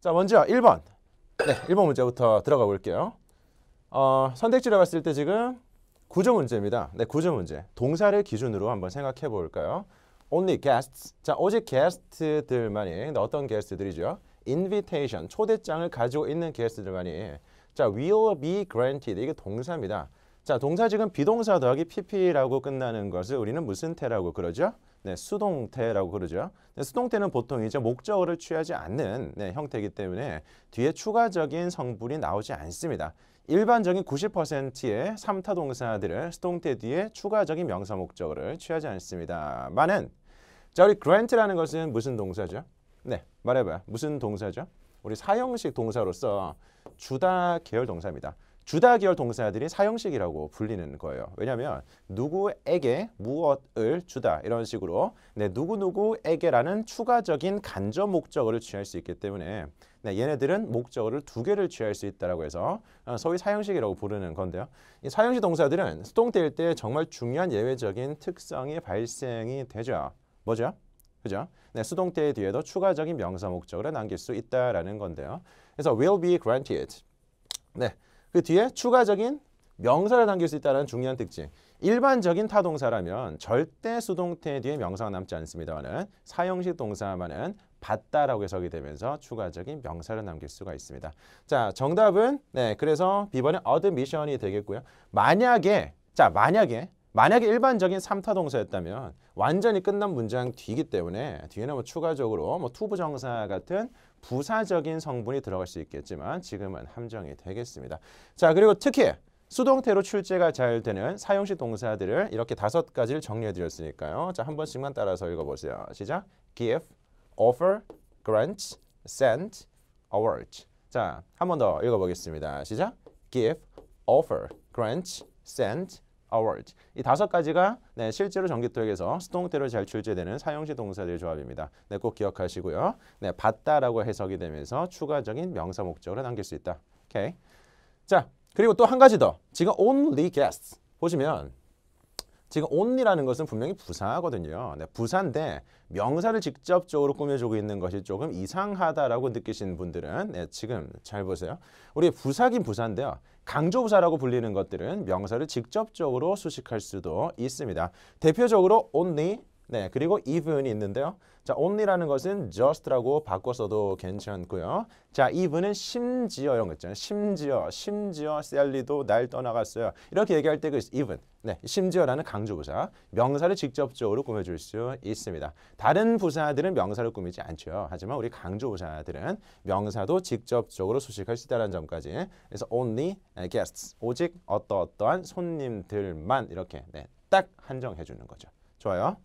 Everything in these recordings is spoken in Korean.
자, 먼저 1번. 네, 1번 문제부터 들어가 볼게요. 어, 선택지를 봤을 때 지금 구조 문제입니다. 네, 구조 문제. 동사를 기준으로 한번 생각해 볼까요? Only guests. 자, 오직 게스트들만이 네, 어떤 게스트들이죠? Invitation, 초대장을 가지고 있는 게스트들만이 자, will be granted. 이게 동사입니다. 자, 동사 지금 비동사 더하기 pp라고 끝나는 것을 우리는 무슨 태라고 그러죠? 네, 수동태라고 그러죠. 네, 수동태는 보통 이제 목적어를 취하지 않는 네, 형태이기 때문에 뒤에 추가적인 성분이 나오지 않습니다. 일반적인 90%의 삼타 동사들은 수동태 뒤에 추가적인 명사 목적어를 취하지 않습니다. 많은 자 우리 grant라는 것은 무슨 동사죠? 네, 말해봐요. 무슨 동사죠? 우리 사형식 동사로서 주다 계열 동사입니다. 주다 기열 동사들이 사형식이라고 불리는 거예요. 왜냐하면 누구에게 무엇을 주다 이런 식으로 네, 누구누구에게라는 추가적인 간접 목적어를 취할 수 있기 때문에 네, 얘네들은 목적어를 두 개를 취할 수있다고 해서 어, 소위 사형식이라고 부르는 건데요. 이 사형식 동사들은 수동태일 때 정말 중요한 예외적인 특성이 발생이 되죠. 뭐죠? 그죠? 네, 수동태 뒤에도 추가적인 명사 목적어를 남길 수 있다라는 건데요. 그래서 will be granted. 네, 그 뒤에 추가적인 명사를 남길 수 있다는 중요한 특징. 일반적인 타동사라면 절대 수동태 뒤에 명사가 남지 않습니다만은 사형식 동사만은 봤다라고 해석이 되면서 추가적인 명사를 남길 수가 있습니다. 자, 정답은 네, 그래서 B번은 어드미션이 되겠고요. 만약에 자, 만약에 만약에 일반적인 3타 동사였다면 완전히 끝난 문장 뒤이기 때문에 뒤에는 뭐 추가적으로 뭐 투부정사 같은 부사적인 성분이 들어갈 수 있겠지만 지금은 함정이 되겠습니다. 자 그리고 특히 수동태로 출제가 잘 되는 사용시 동사들을 이렇게 다섯 가지를 정리해드렸으니까요. 자 한 번씩만 따라서 읽어보세요. 시작. give, offer, grant, send, award. 자 한 번 더 읽어보겠습니다. 시작. give, offer, grant, send, award. 이 다섯 가지가 네, 실제로 전기토익에서 수동태로 잘 출제되는 사용시 동사들 조합입니다. 네, 꼭 기억하시고요. 네, 받다라고 해석이 되면서 추가적인 명사 목적을 남길 수 있다. 오케이. 자, 그리고 또 한 가지 더. 지금 only guests 보시면 지금 온 n 라는 것은 분명히 부사거든요. 네, 부사인데 명사를 직접적으로 꾸며주고 있는 것이 조금 이상하다라고 느끼신 분들은 네, 지금 잘 보세요. 우리 부사긴 부사인데요. 강조부사라고 불리는 것들은 명사를 직접적으로 수식할 수도 있습니다. 대표적으로 only, 네, 그리고 even이 있는데요. 자, only라는 것은 just라고 바꿔서도 괜찮고요. 자, even은 심지어 이런 거 있잖아요. 심지어, 심지어 셀리도 날 떠나갔어요. 이렇게 얘기할 때그 even, 네, 심지어라는 강조부사, 명사를 직접적으로 꾸며줄 수 있습니다. 다른 부사들은 명사를 꾸미지 않죠. 하지만 우리 강조부사들은 명사도 직접적으로 수식할 수 있다는 점까지. 그래서 only guests, 오직 어떠어떠한 손님들만 이렇게 네, 딱 한정해 주는 거죠. 좋아요.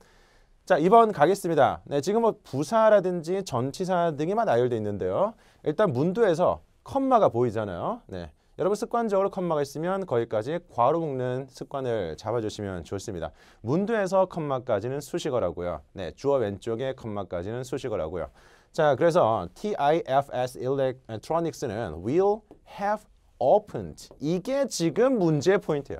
자, 2번 가겠습니다. 네, 지금 뭐 부사라든지 전치사 등이만 나열돼 있는데요. 일단 문도에서 컴마가 보이잖아요. 네. 여러분 습관적으로 컴마가 있으면 거기까지 괄호 묶는 습관을 잡아주시면 좋습니다. 문도에서 컴마까지는 수식어라고요. 네, 주어 왼쪽에 컴마까지는 수식어라고요. 자, 그래서 TIFS Electronics는 will have opened. 이게 지금 문제 포인트예요.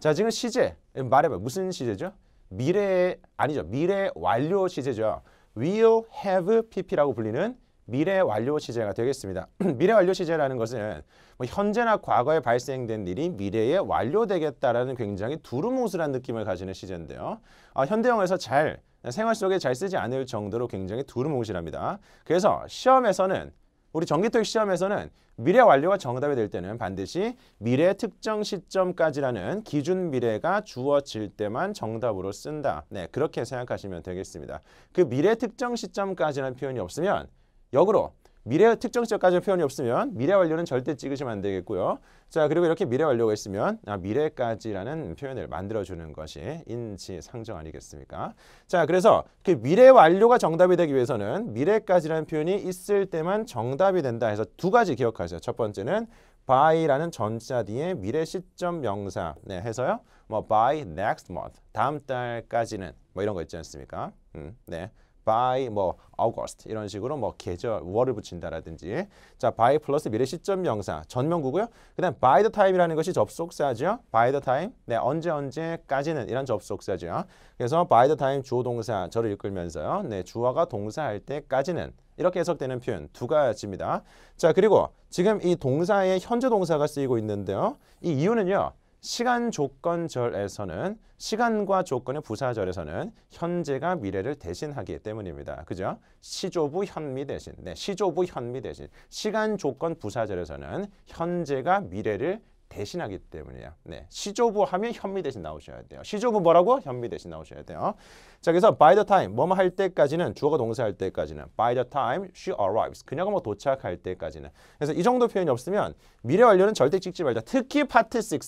자, 지금 시제, 말해봐 무슨 시제죠? 미래 아니죠. 미래 완료 시제죠. will have pp라고 불리는 미래 완료 시제가 되겠습니다. 미래 완료 시제라는 것은 뭐 현재나 과거에 발생된 일이 미래에 완료되겠다라는 굉장히 두루뭉술한 느낌을 가지는 시제인데요. 아, 현대형에서 잘 생활 속에 잘 쓰지 않을 정도로 굉장히 두루뭉실합니다. 그래서 시험에서는 우리 정기토익 시험에서는 미래 완료가 정답이 될 때는 반드시 미래 특정 시점까지라는 기준 미래가 주어질 때만 정답으로 쓴다. 네, 그렇게 생각하시면 되겠습니다. 그 미래 특정 시점까지라는 표현이 없으면 역으로 미래 특정 시까지 표현이 없으면 미래 완료는 절대 찍으시면 안 되겠고요. 자 그리고 이렇게 미래 완료가 있으면 아, 미래까지라는 표현을 만들어주는 것이 인지상정 아니겠습니까? 자 그래서 그 미래 완료가 정답이 되기 위해서는 미래까지라는 표현이 있을 때만 정답이 된다 해서 두 가지 기억하세요. 첫 번째는 by라는 전자 뒤에 미래 시점 명사 네, 해서요. 뭐 by next month 다음 달까지는 뭐 이런 거 있지 않습니까? 음, 네. by 뭐 August 이런 식으로 뭐 계절 월을 붙인다라든지 자 by 플러스 미래 시점 명사 전명구고요. 그다음 by the time이라는 것이 접속사죠. by the time 네 언제 언제까지는 이런 접속사죠. 그래서 by the time 주어 동사 저를 이끌면서요. 네 주어가 동사할 때까지는 이렇게 해석되는 표현 두 가지입니다. 자 그리고 지금 이 동사에 현재 동사가 쓰이고 있는데요. 이 이유는요. 시간 조건절에서는 시간과 조건의 부사절에서는 현재가 미래를 대신하기 때문입니다. 그죠? 시조부 현미 대신, 네, 시조부 현미 대신 시간 조건 부사절에서는 현재가 미래를 대신하기 때문이에요. 네, 시조부 하면 현미 대신 나오셔야 돼요. 시조부 뭐라고? 현미 대신 나오셔야 돼요. 자, 그래서 by the time 뭐 뭐 할 때까지는 주어가 동사할 때까지는 by the time she arrives 그녀가 뭐 도착할 때까지는 그래서 이 정도 표현이 없으면 미래 완료는 절대 찍지 말자. 특히 파트 6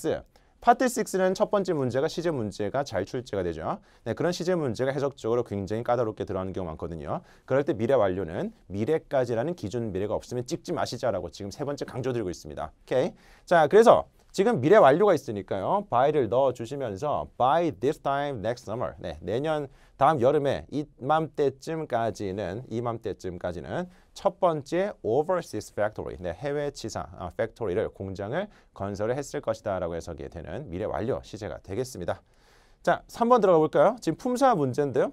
파트 6는 첫 번째 문제가 시제 문제가 잘 출제가 되죠. 네, 그런 시제 문제가 해석적으로 굉장히 까다롭게 들어가는 경우 가 많거든요. 그럴 때 미래 완료는 미래까지라는 기준 미래가 없으면 찍지 마시자라고 지금 세 번째 강조드리고 있습니다. 오케이. 자, 그래서 지금 미래 완료가 있으니까요. by를 넣어주시면서 by this time next summer. 네, 내년 다음 여름에 이맘때쯤까지는 이맘때쯤까지는 첫 번째 overseas factory, 네, 해외 치사 아, factory를 공장을 건설을 했을 것이다 라고 해석이 되는 미래 완료 시제가 되겠습니다. 자, 3번 들어가 볼까요? 지금 품사 문제인데요.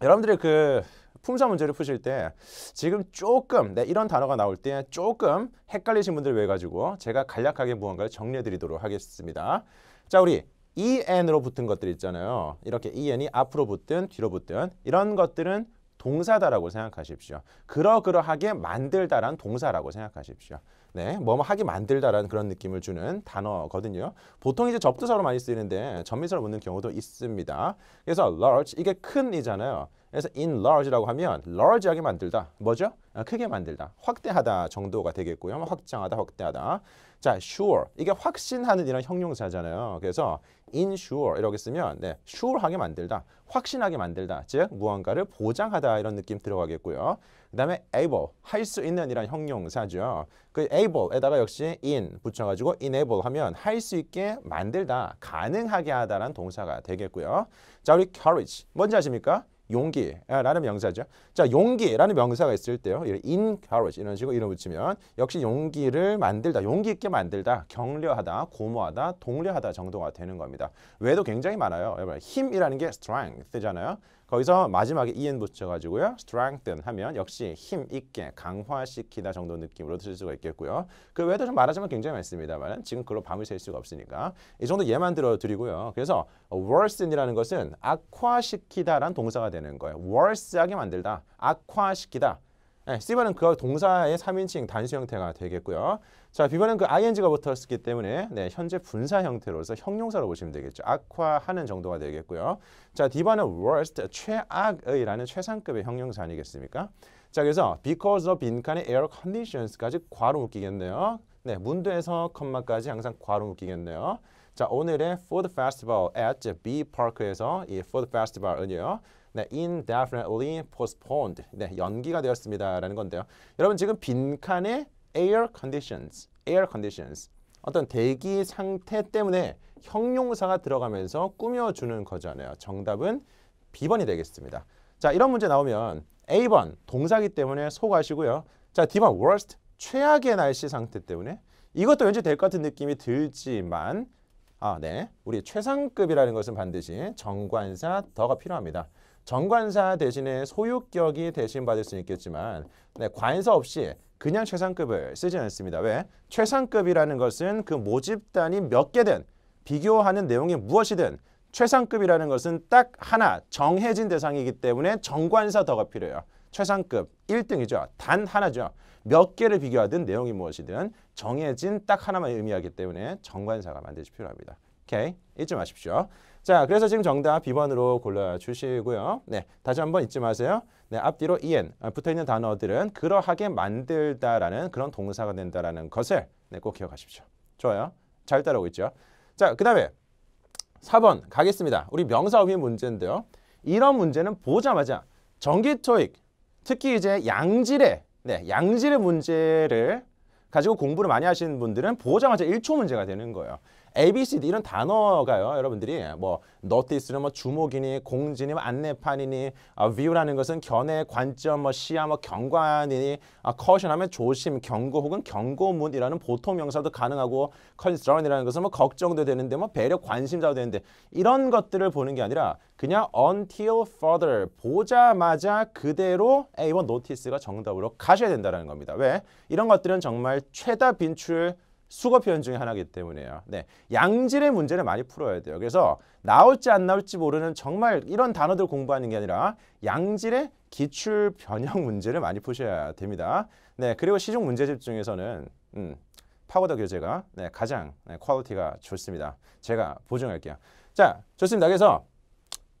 여러분들이 그 품사 문제를 푸실 때 지금 조금 네, 이런 단어가 나올 때 조금 헷갈리신 분들 위해 가지고 제가 간략하게 무언가를 정리해 드리도록 하겠습니다. 자 우리 en으로 붙은 것들 있잖아요. 이렇게 en이 앞으로 붙든 뒤로 붙든 이런 것들은 동사다라고 생각하십시오. 그러그러하게 만들다란 동사라고 생각하십시오. 네, 뭐뭐 하게 만들다라는 그런 느낌을 주는 단어거든요. 보통 이제 접두사로 많이 쓰이는데 전미사로 묻는 경우도 있습니다. 그래서 large 이게 큰이잖아요. 그래서 enlarge라고 하면 large하게 만들다. 뭐죠? 아, 크게 만들다. 확대하다 정도가 되겠고요. 뭐 확장하다, 확대하다. 자, sure. 이게 확신하는 이런 형용사잖아요. 그래서 insure 이렇게 쓰면 네, sure하게 만들다. 확신하게 만들다. 즉 무언가를 보장하다 이런 느낌 들어가겠고요. 그다음에 able 할 수 있는 이런 형용사죠. 그 able에다가 역시 in 붙여 가지고 enable 하면 할 수 있게 만들다. 가능하게 하다라는 동사가 되겠고요. 자, 우리 courage 뭔지 아십니까? 용기라는 명사죠. 자, 용기라는 명사가 있을 때요. e c o u r a g e 이런 식으로 이름 붙이면 역시 용기를 만들다, 용기 있게 만들다, 격려하다, 고모하다, 동려하다 정도가 되는 겁니다. 외도 굉장히 많아요. 힘이라는 게 strength잖아요. 거기서 마지막에 en 붙여가지고요. strengthen 하면 역시 힘 있게 강화시키다 정도 느낌으로 드실 수가 있겠고요. 그 외에도 좀 말하자면 굉장히 많습니다만 지금 그로 밤을 셀 수가 없으니까 이 정도 예만 들어드리고요. 그래서 worsen이라는 것은 악화시키다란 동사가 되는 거예요. worse하게 만들다, 악화시키다. 네, C번은 그 동사의 3인칭 단수 형태가 되겠고요. 자, B번은 그 ing가 붙었기 때문에 네, 현재 분사 형태로서 형용사로 보시면 되겠죠. 악화하는 정도가 되겠고요. 자, D번은 worst, 최악의라는 최상급의 형용사 아니겠습니까? 자, 그래서 because of 빈칸의 air conditions까지 괄호 묶이겠네요. 네, 문도에서 컴마까지 항상 괄호 묶이겠네요. 자, 오늘의 Food Festival at B Park에서 이 Food Festival은요. 네, indefinitely postponed. 네, 연기가 되었습니다라는 건데요. 여러분 지금 빈칸에 air conditions, air conditions. 어떤 대기 상태 때문에 형용사가 들어가면서 꾸며주는 거잖아요. 정답은 B번이 되겠습니다. 자, 이런 문제 나오면 A번 동사기 때문에 속하시고요 자, D번 worst 최악의 날씨 상태 때문에 이것도 왠지 될 것 같은 느낌이 들지만 아, 네. 우리 최상급이라는 것은 반드시 정관사 더가 필요합니다. 정관사 대신에 소유격이 대신 받을 수는 있겠지만 네, 관서 없이 그냥 최상급을 쓰지 않습니다. 왜? 최상급이라는 것은 그 모집단이 몇 개든 비교하는 내용이 무엇이든 최상급이라는 것은 딱 하나 정해진 대상이기 때문에 정관사 더가 필요해요. 최상급 1등이죠. 단 하나죠. 몇 개를 비교하든 내용이 무엇이든 정해진 딱 하나만 의미하기 때문에 정관사가 반드시 필요합니다. 오케이? 잊지 마십시오. 자, 그래서 지금 정답 B번으로 골라주시고요. 네, 다시 한 번 잊지 마세요. 네, 앞뒤로 en 아, 붙어있는 단어들은 그러하게 만들다라는 그런 동사가 된다라는 것을 네, 꼭 기억하십시오. 좋아요. 잘 따라오고 있죠. 자, 그 다음에 4번 가겠습니다. 우리 명사어휘 문제인데요. 이런 문제는 보자마자 전기토익 특히 이제 양질의, 네, 양질의 문제를 가지고 공부를 많이 하시는 분들은 보자마자 1초 문제가 되는 거예요. ABCD 이런 단어가요. 여러분들이 뭐 너티스는 뭐 주목이니 공지니 뭐 안내판이니 어, view라는 것은 견해, 관점, 뭐 시야, 뭐 경관이니 어, caution하면 조심, 경고 혹은 경고문이라는 보통 명사도 가능하고 concern이라는 것은 뭐 걱정도 되는데 뭐 배려, 관심사도 되는데 이런 것들을 보는 게 아니라 그냥 until further 보자마자 그대로 A번 notice가 정답으로 가셔야 된다는 겁니다. 왜? 이런 것들은 정말 최다 빈출 수거 표현 중에 하나이기 때문에요. 네, 양질의 문제를 많이 풀어야 돼요. 그래서 나올지 안 나올지 모르는 정말 이런 단어들 공부하는 게 아니라 양질의 기출 변형 문제를 많이 푸셔야 됩니다. 네, 그리고 시중 문제집 중에서는 음, 파고더 교재가 네, 가장 네, 퀄리티가 좋습니다. 제가 보증할게요. 자, 좋습니다. 그래서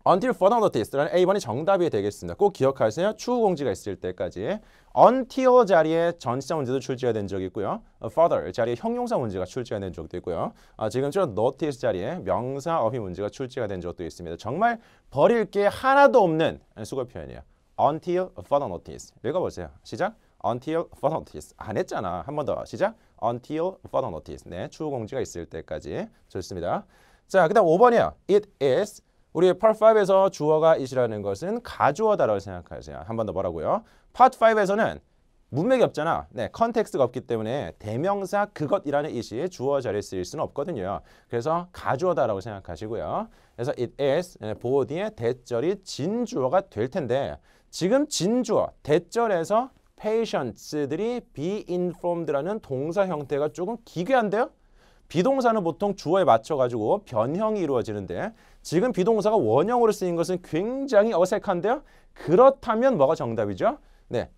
until further notice라는 A번이 정답이 되겠습니다. 꼭 기억하세요. 추후 공지가 있을 때까지 until 자리에 전치사 문제도 출제가 된 적이 있고요. further 자리에 형용사 문제가 출제가 된 적도 있고요. 아, 지금처럼 notice 자리에 명사 어휘 문제가 출제가 된 적도 있습니다. 정말 버릴 게 하나도 없는 수거 표현이에요. until further notice 읽어보세요. 시작 until further notice 안 했잖아. 한 번 더 시작 until further notice 네, 추후 공지가 있을 때까지 좋습니다. 자, 그 다음 5번이에요. It is 우리 part5에서 주어가 이시라는 것은 가주어다라고 생각하세요. 한 번더 뭐라고요? part5에서는 문맥이 없잖아. 네, 컨텍스트가 없기 때문에 대명사 그것이라는 이시에 주어 자리에 쓰일 수는 없거든요. 그래서 가주어다라고 생각하시고요. 그래서 it is 네, 보호 뒤에 대절이 진주어가 될 텐데 지금 진주어, 대절에서 patients들이 be informed라는 동사 형태가 조금 기괴한데요? 비동사는 보통 주어에 맞춰가지고 변형이 이루어지는데 지금 비동사가 원형으로 쓰인 것은 굉장히 어색한데요. 그렇다면 뭐가 정답이죠? 네.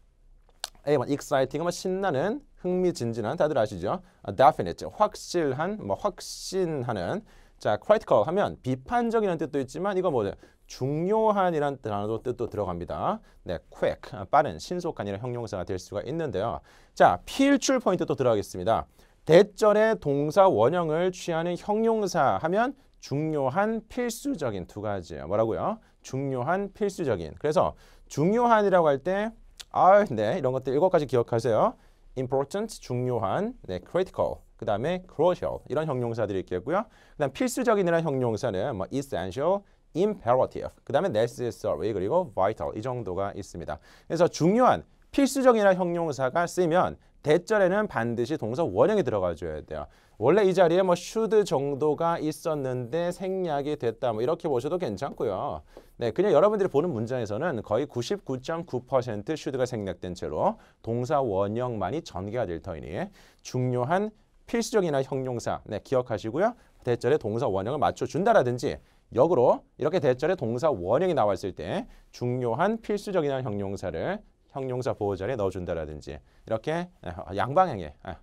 A번 뭐 exciting 뭐 신나는 흥미진진한 다들 아시죠? 아, definite 확실한 뭐 확신하는 자 critical 하면 비판적이라는 뜻도 있지만 이거 뭐죠? 중요한이란 단어도 뜻도 들어갑니다. 네, quick 아, 빠른 신속한이라는 형용사가 될 수가 있는데요. 자 필출 포인트 또 들어가겠습니다. 대절의 동사 원형을 취하는 형용사 하면 중요한 필수적인 두 가지예요. 뭐라고요? 중요한 필수적인. 그래서 중요한이라고 할때 아, 네. 이런 것들 일곱 가지 기억하세요. important, 중요한, 네, critical. 그다음에 crucial 이런 형용사들이 있겠고요. 그다음 필수적인이라는 형용사는 뭐 essential, imperative, 그다음에 necessary 그리고 vital 이 정도가 있습니다. 그래서 중요한 필수적이나 형용사가 쓰면 대절에는 반드시 동사 원형이 들어가줘야 돼요. 원래 이 자리에 뭐 should 정도가 있었는데 생략이 됐다. 뭐 이렇게 보셔도 괜찮고요. 네, 그냥 여러분들이 보는 문장에서는 거의 99.9% should가 생략된 채로 동사 원형만이 전개가 될 터이니 중요한 필수적이나 형용사 네, 기억하시고요. 대절에 동사 원형을 맞춰준다라든지 역으로 이렇게 대절에 동사 원형이 나왔을 때 중요한 필수적이나 형용사를 형용사 보호자리에 넣어준다라든지 이렇게 예, 양방향의 예,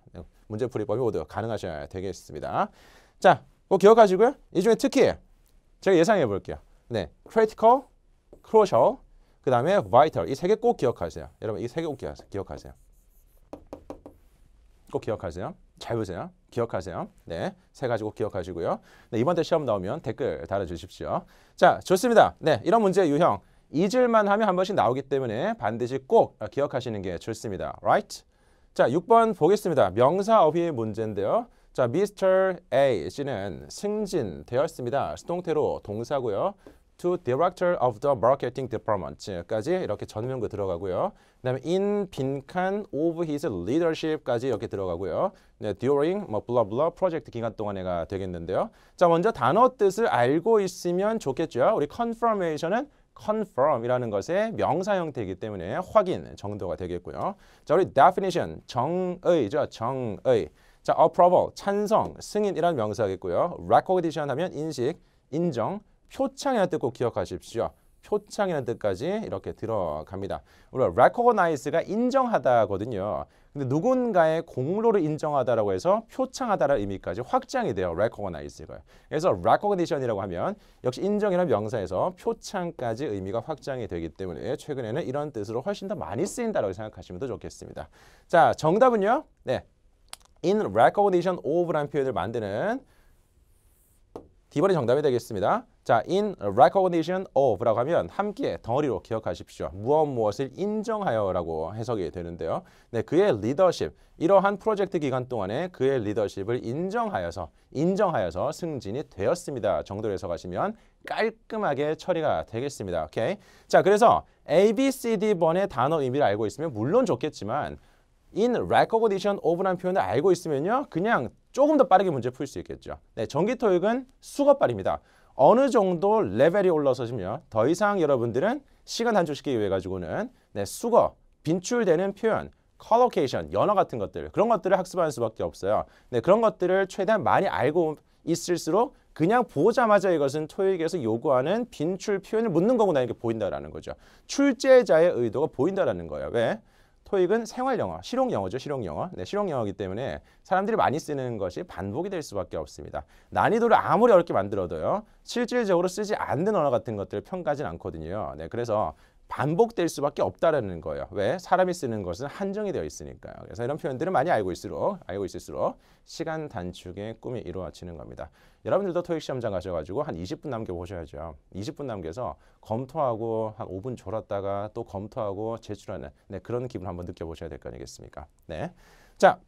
문제풀이법이 모두 가능하셔야 되겠습니다. 자, 꼭 기억하시고요. 이 중에 특히 제가 예상해 볼게요. 네, critical, crucial, 그 다음에 vital 이 세 개 꼭 기억하세요. 여러분 이 세 개 꼭 기억하세요. 꼭 기억하세요. 잘 보세요. 기억하세요. 네, 세 가지 꼭 기억하시고요. 네, 이번 대 시험 나오면 댓글 달아주십시오. 자, 좋습니다. 네, 이런 문제 유형 잊을만 하면 한 번씩 나오기 때문에 반드시 꼭 기억하시는 게 좋습니다. Right? 자, 6번 보겠습니다. 명사 어휘의 문제인데요. 자, Mr. A 씨는 승진되었습니다. 수동태로 동사고요. to director of the marketing department까지 이렇게 전면구 들어가고요. 그다음에 in 빈칸 of his leadership까지 이렇게 들어가고요. 네, during 뭐 블라블라 프로젝트 기간 동안에가 되겠는데요. 자, 먼저 단어 뜻을 알고 있으면 좋겠죠. 우리 confirmation은 confirm이라는 것의 명사 형태이기 때문에 확인 정도가 되겠고요. 자, 우리 definition, 정의죠. 정의. 자, approval, 찬성, 승인이라는 명사겠고요. recognition 하면 인식, 인정, 표창이라는 뜻꼭 기억하십시오. 표창이라는 뜻까지 이렇게 들어갑니다. 우리가 recognize가 인정하다거든요. 근데 누군가의 공로를 인정하다라고 해서 표창하다라는 의미까지 확장이 돼요. recognize가. 그래서 recognition이라고 하면 역시 인정이라는 명사에서 표창까지 의미가 확장이 되기 때문에 최근에는 이런 뜻으로 훨씬 더 많이 쓰인다라고 생각하시면 더 좋겠습니다. 자, 정답은요. 네. in recognition of라는 표현을 만드는 디번이 정답이 되겠습니다. 자, in recognition of라고 하면 함께 덩어리로 기억하십시오. 무엇 무엇을 인정하여라고 해석이 되는데요. 네, 그의 리더십, 이러한 프로젝트 기간 동안에 그의 리더십을 인정하여서 인정하여서 승진이 되었습니다. 정도로 해석하시면 깔끔하게 처리가 되겠습니다. 오케이. 자, 그래서 A, B, C, D 번의 단어 의미를 알고 있으면 물론 좋겠지만 in recognition of라는 표현을 알고 있으면요. 그냥 조금 더 빠르게 문제 풀 수 있겠죠. 네, 정기 토익은 수거빨입니다. 어느 정도 레벨이 올라서시면 더 이상 여러분들은 시간 단축시키기 위해 가지고는 네, 수거, 빈출되는 표현, 컬러케이션, 연어 같은 것들 그런 것들을 학습할 수밖에 없어요. 네, 그런 것들을 최대한 많이 알고 있을수록 그냥 보자마자 이것은 토익에서 요구하는 빈출 표현을 묻는 거구나 이렇게 보인다라는 거죠. 출제자의 의도가 보인다라는 거예요. 왜? 토익은 생활 영어, 실용 영어죠. 실용 영어. 네, 실용 영어이기 때문에 사람들이 많이 쓰는 것이 반복이 될 수밖에 없습니다. 난이도를 아무리 어렵게 만들어도요. 실질적으로 쓰지 않는 언어 같은 것들을 평가하진 않거든요. 네, 그래서 반복될 수밖에 없다라는 거예요. 왜? 사람이 쓰는 것은 한정이 되어 있으니까요. 그래서 이런 표현들을 많이 알고 있을수록 알고 있을수록 시간 단축의 꿈이 이루어지는 겁니다. 여러분들도 토익 시험장 가셔가지고 한 20분 남겨 보셔야죠. 20분 남겨서 검토하고 한 5분 졸았다가 또 검토하고 제출하는 네, 그런 기분 한번 느껴보셔야 될 거 아니겠습니까? 네, 자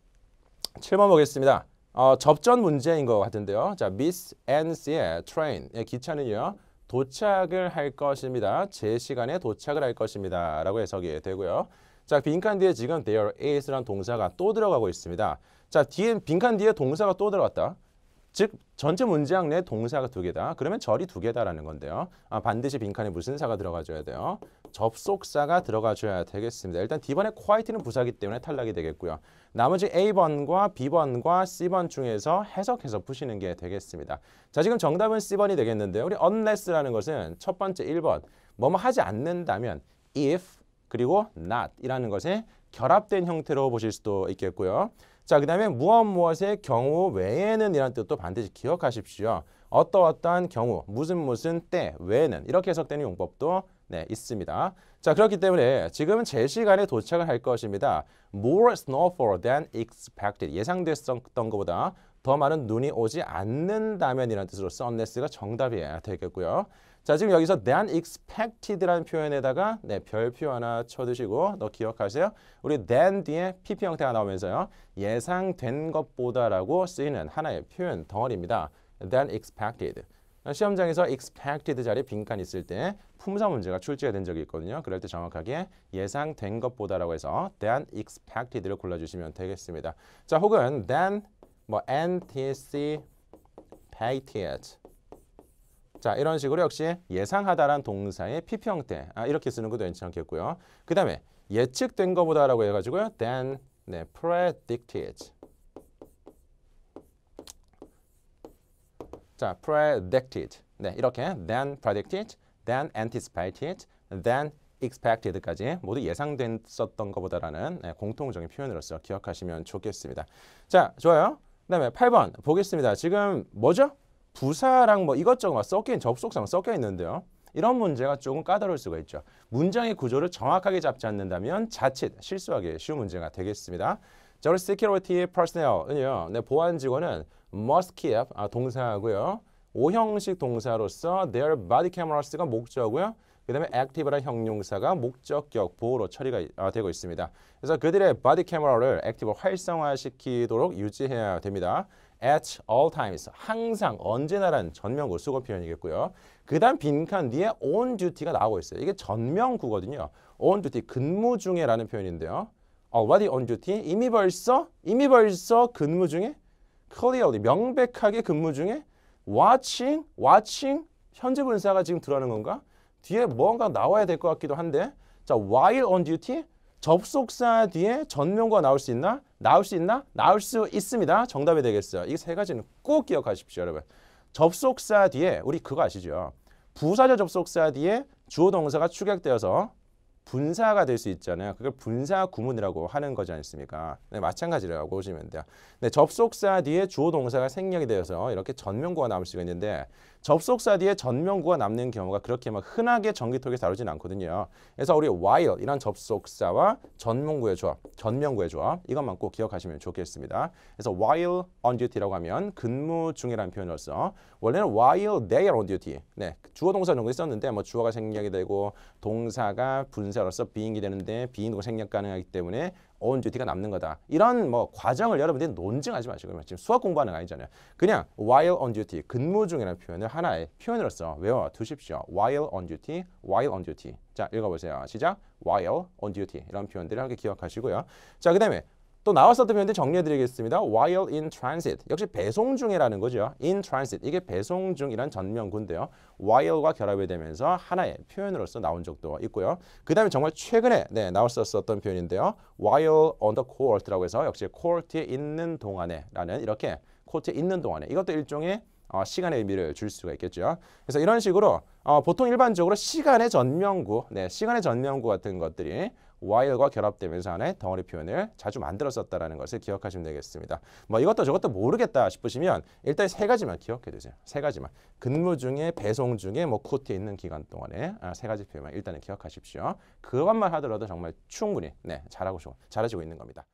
7번 보겠습니다. 어, 접전 문제인 것 같은데요. 자, Miss n n 의 Train, 예, 기차는요. 도착을 할 것입니다. 제 시간에 도착을 할 것입니다. 라고 해석이 되고요. 자, 빈칸 뒤에 지금 there is란 동사가 또 들어가고 있습니다. 자, 뒤에 빈칸 뒤에 동사가 또 들어갔다. 즉 전체 문장 내 동사가 두 개다. 그러면 절이 두 개다라는 건데요. 아, 반드시 빈칸에 무슨 사가 들어가줘야 돼요? 접속사가 들어가줘야 되겠습니다. 일단 D번의 q u i e 는 부사기 때문에 탈락이 되겠고요. 나머지 A번과 B번과 C번 중에서 해석해서 푸시는 게 되겠습니다. 자 지금 정답은 C번이 되겠는데요. 우리 unless라는 것은 첫 번째 1번 뭐뭐 하지 않는다면 if 그리고 not이라는 것에 결합된 형태로 보실 수도 있겠고요. 자, 그 다음에 무엇 무엇의 경우 외에는 이란 뜻도 반드시 기억하십시오. 어떠어떠한 경우, 무슨 무슨 때, 외에는 이렇게 해석되는 용법도 네, 있습니다. 자, 그렇기 때문에 지금은 제 시간에 도착을 할 것입니다. More snowfall than expected. 예상됐던 었 것보다 더 많은 눈이 오지 않는다면 이란 뜻으로서 unless가 정답이 되겠고요. 자 지금 여기서 than expected라는 표현에다가 네, 별표 하나 쳐두시고 너 기억하세요. 우리 than 뒤에 pp 형태가 나오면서요. 예상된 것보다라고 쓰이는 하나의 표현 덩어리입니다. than expected. 시험장에서 expected 자리에 빈칸 있을 때 품사 문제가 출제가 된 적이 있거든요. 그럴 때 정확하게 예상된 것보다라고 해서 than expected를 골라주시면 되겠습니다. 자 혹은 than 뭐 NTC paid 자 이런 식으로 역시 예상하다란 동사의 PP 형태 아, 이렇게 쓰는 것도 괜찮겠고요. 그 다음에 예측된 것보다라고 해가지고요. than 네, predicted 자 predicted 네 이렇게 than predicted, than anticipated, than expected까지 모두 예상됐었던 것보다라는 네, 공통적인 표현으로서 기억하시면 좋겠습니다. 자 좋아요. 그 다음에 8번 보겠습니다. 지금 뭐죠? 부사랑 뭐 이것저것 막 섞인 접속사만 섞여 있는데요. 이런 문제가 조금 까다로울 수가 있죠. 문장의 구조를 정확하게 잡지 않는다면 자칫 실수하기 쉬운 문제가 되겠습니다. 자, 우리 security personnel은요. 네, 보안 직원은 must keep 아, 동사고요. 하 오형식 동사로서 their body cameras가 목적고요. 이그 다음에 active라는 형용사가 목적격 보호로 처리가 아, 되고 있습니다. 그래서 그들의 body camera를 a c t i v e 활성화시키도록 유지해야 됩니다. at all times 항상 언제나라는 전명 구수거 표현이겠고요. 그다음 빈칸 뒤에 on duty가 나오고 있어요. 이게 전명구거든요. on duty 근무 중에라는 표현인데요. 어, already on duty 이미 벌써 이미 벌써 근무 중에 clearly 명백하게 근무 중에 watching watching 현재 분사가 지금 들어가는 건가? 뒤에 뭔가 나와야 될 것 같기도 한데 자 while on duty 접속사 뒤에 전명구가 나올 수 있나? 나올 수 있나? 나올 수 있습니다. 정답이 되겠어요. 이 세 가지는 꼭 기억하십시오, 여러분. 접속사 뒤에 우리 그거 아시죠? 부사자 접속사 뒤에 주어 동사가 축약되어서 분사가 될 수 있잖아요. 그걸 분사 구문이라고 하는 거지 않습니까? 네, 마찬가지라고 보시면 돼요. 네, 접속사 뒤에 주어 동사가 생략이 되어서 이렇게 전명구가 나올 수가 있는데 접속사 뒤에 전명구가 남는 경우가 그렇게 막 흔하게 전기톡에 다루진 않거든요. 그래서 우리 while 이런 접속사와 전명구의 조합, 전명구의 조합 이것만 꼭 기억하시면 좋겠습니다. 그래서 while on duty라고 하면 근무 중이라는 표현으로서 원래는 while they are on duty 네, 주어 동사 정도 있었는데 뭐 주어가 생략이 되고 동사가 분사로서 비 e 기 되는데 비 e i n 생략 가능하기 때문에 어운 듀티가 남는 거다. 이런 뭐 과정을 여러분들이 논증하지 마시고 지금 수학 공부하는 거 아니잖아요. 그냥 while on duty 근무 중이라는 표현을 하나의 표현으로써 외워 두십시오. while on duty, while on duty. 자, 읽어 보세요. 시작. while on duty 이런 표현들을 함께 기억하시고요. 자, 그다음에 또 나왔었던 표현들 정리해드리겠습니다. While in transit 역시 배송 중이라는 거죠. In transit 이게 배송 중이란 전명군데요 While과 결합이 되면서 하나의 표현으로서 나온 적도 있고요. 그 다음에 정말 최근에 네, 나왔었던 표현인데요. While on the court라고 해서 역시 court에 있는 동안에 라는 이렇게 코트에 있는 동안에 이것도 일종의 어, 시간의 의미를 줄 수가 있겠죠. 그래서 이런 식으로 어, 보통 일반적으로 시간의 전명구, 네, 시간의 전명구 같은 것들이 while과 결합되면서 하나의 덩어리 표현을 자주 만들었었다라는 것을 기억하시면 되겠습니다. 뭐 이것도 저것도 모르겠다 싶으시면 일단 세 가지만 기억해 두세요. 세 가지만. 근무 중에 배송 중에 뭐 코트에 있는 기간 동안에 아, 세 가지 표현만 일단은 기억하십시오. 그것만 하더라도 정말 충분히 네, 잘하고 잘하시고 있는 겁니다.